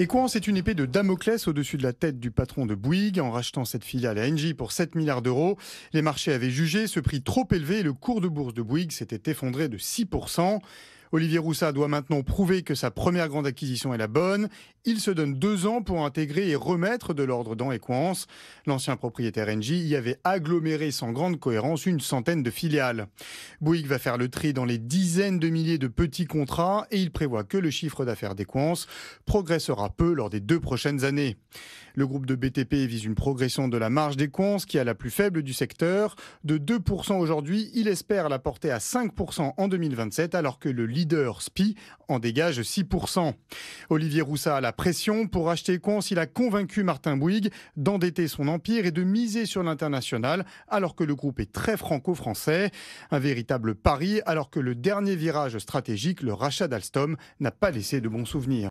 Et quoi C'est une épée de Damoclès au-dessus de la tête du patron de Bouygues. En rachetant cette filiale à Engie pour 7 milliards d'euros, les marchés avaient jugé ce prix trop élevé et le cours de bourse de Bouygues s'était effondré de 6%. Olivier Roussat doit maintenant prouver que sa première grande acquisition est la bonne. Il se donne deux ans pour intégrer et remettre de l'ordre dans Equance. L'ancien propriétaire NJ y avait aggloméré sans grande cohérence une centaine de filiales. Bouygues va faire le tri dans les dizaines de milliers de petits contrats et il prévoit que le chiffre d'affaires d'Equance progressera peu lors des deux prochaines années. Le groupe de BTP vise une progression de la marge d'Equance qui est la plus faible du secteur. De 2% aujourd'hui, il espère la porter à 5% en 2027 alors que le leader SPI en dégage 6%. Olivier Roussa a la pression pour acheter quand Il a convaincu Martin Bouygues d'endetter son empire et de miser sur l'international alors que le groupe est très franco-français. Un véritable pari alors que le dernier virage stratégique, le rachat d'Alstom, n'a pas laissé de bons souvenirs.